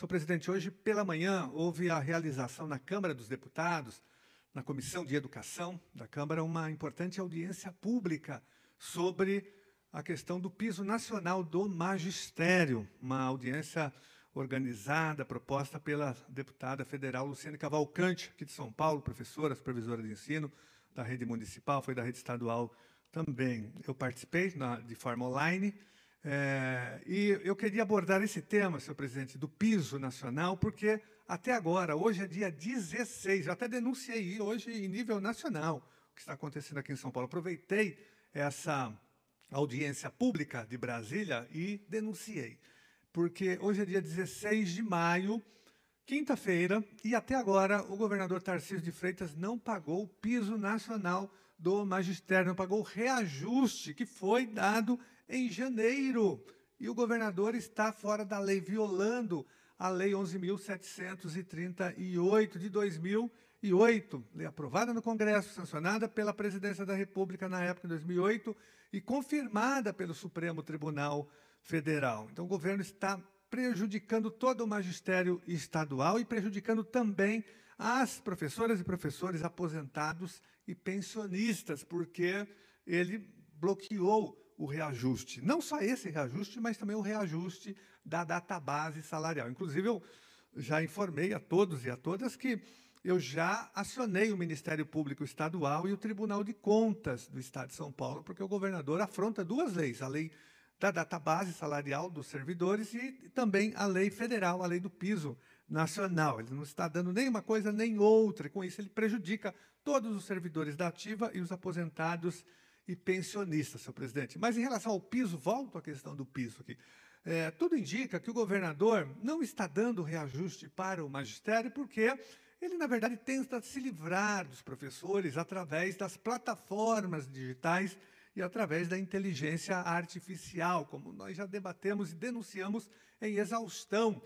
Senhor presidente, hoje pela manhã houve a realização na Câmara dos Deputados, na Comissão de Educação da Câmara, uma importante audiência pública sobre a questão do piso nacional do magistério, uma audiência organizada, proposta pela deputada federal Luciane Cavalcante, aqui de São Paulo, professora, supervisora de ensino da rede municipal, foi da rede estadual também. Eu participei na, de forma online é, e eu queria abordar esse tema, senhor presidente, do piso nacional, porque até agora, hoje é dia 16, eu até denunciei hoje em nível nacional o que está acontecendo aqui em São Paulo. Aproveitei essa audiência pública de Brasília e denunciei, porque hoje é dia 16 de maio, quinta-feira, e até agora o governador Tarcísio de Freitas não pagou o piso nacional do magistério, não pagou o reajuste que foi dado em janeiro. E o governador está fora da lei, violando a Lei 11.738 de 2008, lei aprovada no Congresso, sancionada pela Presidência da República na época, em 2008, e confirmada pelo Supremo Tribunal Federal. Então, o governo está prejudicando todo o magistério estadual e prejudicando também as professoras e professores aposentados e pensionistas, porque ele bloqueou o reajuste. Não só esse reajuste, mas também o reajuste da data base salarial. Inclusive, eu já informei a todos e a todas que eu já acionei o Ministério Público Estadual e o Tribunal de Contas do Estado de São Paulo, porque o governador afronta duas leis, a lei da data base salarial dos servidores e também a lei federal, a lei do piso nacional. Ele não está dando nenhuma coisa nem outra, e com isso ele prejudica todos os servidores da ativa e os aposentados e pensionistas, senhor presidente. Mas em relação ao piso, volto à questão do piso aqui. É, tudo indica que o governador não está dando reajuste para o magistério, porque ele, na verdade, tenta se livrar dos professores através das plataformas digitais e através da inteligência artificial, como nós já debatemos e denunciamos em exaustão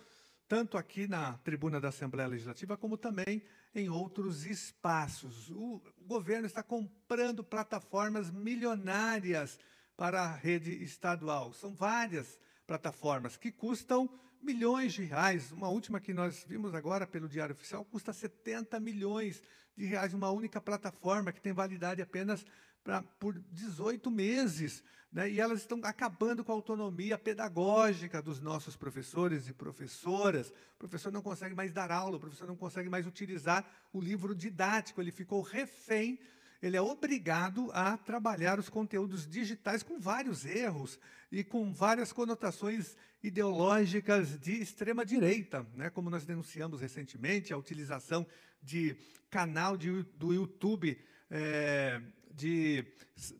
tanto aqui na tribuna da Assembleia Legislativa, como também em outros espaços. O governo está comprando plataformas milionárias para a rede estadual. São várias plataformas que custam milhões de reais. Uma última que nós vimos agora pelo Diário Oficial custa 70 milhões de reais, uma única plataforma que tem validade apenas pra, por 18 meses. Né? E elas estão acabando com a autonomia pedagógica dos nossos professores e professoras. O professor não consegue mais dar aula, o professor não consegue mais utilizar o livro didático, ele ficou refém ele é obrigado a trabalhar os conteúdos digitais com vários erros e com várias conotações ideológicas de extrema direita, né? Como nós denunciamos recentemente a utilização de canal de, do YouTube é, de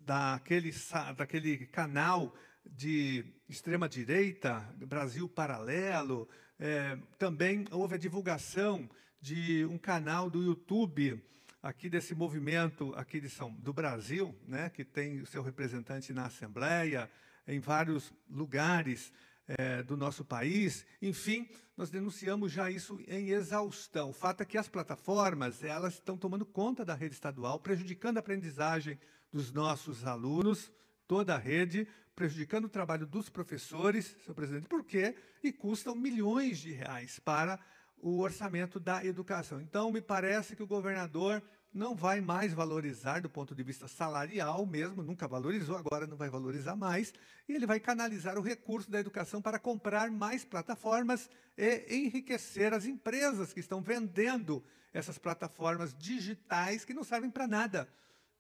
daquele daquele canal de extrema direita Brasil Paralelo é, também houve a divulgação de um canal do YouTube aqui desse movimento aqui de São, do Brasil, né, que tem o seu representante na Assembleia, em vários lugares é, do nosso país. Enfim, nós denunciamos já isso em exaustão. O fato é que as plataformas elas estão tomando conta da rede estadual, prejudicando a aprendizagem dos nossos alunos, toda a rede, prejudicando o trabalho dos professores, senhor presidente, por quê? E custam milhões de reais para o orçamento da educação. Então, me parece que o governador não vai mais valorizar do ponto de vista salarial mesmo, nunca valorizou, agora não vai valorizar mais, e ele vai canalizar o recurso da educação para comprar mais plataformas e enriquecer as empresas que estão vendendo essas plataformas digitais que não servem para nada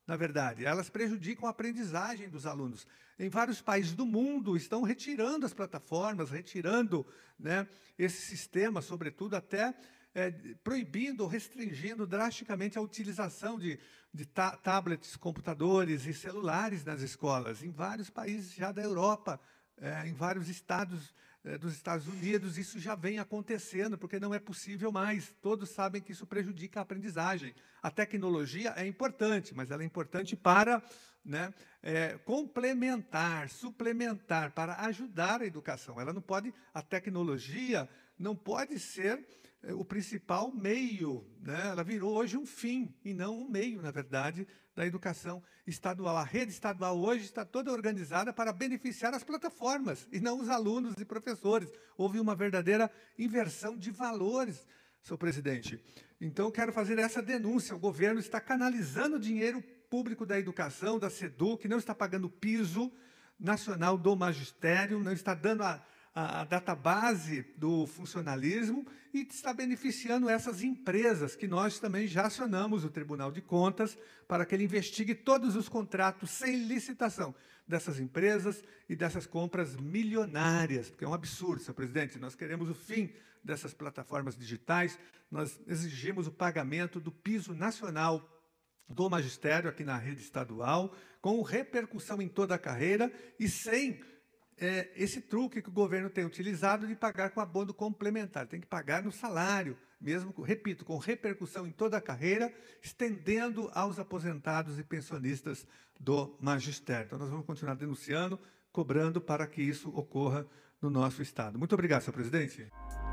na verdade. Elas prejudicam a aprendizagem dos alunos. Em vários países do mundo estão retirando as plataformas, retirando né, esse sistema, sobretudo até é, proibindo ou restringindo drasticamente a utilização de, de ta tablets, computadores e celulares nas escolas. Em vários países já da Europa, é, em vários estados eh, dos Estados Unidos, isso já vem acontecendo, porque não é possível mais. Todos sabem que isso prejudica a aprendizagem. A tecnologia é importante, mas ela é importante para né, é, complementar, suplementar, para ajudar a educação. Ela não pode, a tecnologia não pode ser é, o principal meio, né? ela virou hoje um fim e não um meio, na verdade, da educação estadual. A rede estadual hoje está toda organizada para beneficiar as plataformas e não os alunos e professores. Houve uma verdadeira inversão de valores, senhor presidente. Então, quero fazer essa denúncia: o governo está canalizando dinheiro público da educação, da SEDUC, não está pagando piso nacional do magistério, não está dando a a database do funcionalismo e está beneficiando essas empresas que nós também já acionamos o Tribunal de Contas para que ele investigue todos os contratos sem licitação dessas empresas e dessas compras milionárias, porque é um absurdo, senhor presidente. Nós queremos o fim dessas plataformas digitais, nós exigimos o pagamento do piso nacional do magistério aqui na rede estadual, com repercussão em toda a carreira e sem é, esse truque que o governo tem utilizado de pagar com abono complementar. Tem que pagar no salário, mesmo, repito, com repercussão em toda a carreira, estendendo aos aposentados e pensionistas do magistério. Então, nós vamos continuar denunciando, cobrando para que isso ocorra no nosso Estado. Muito obrigado, senhor presidente.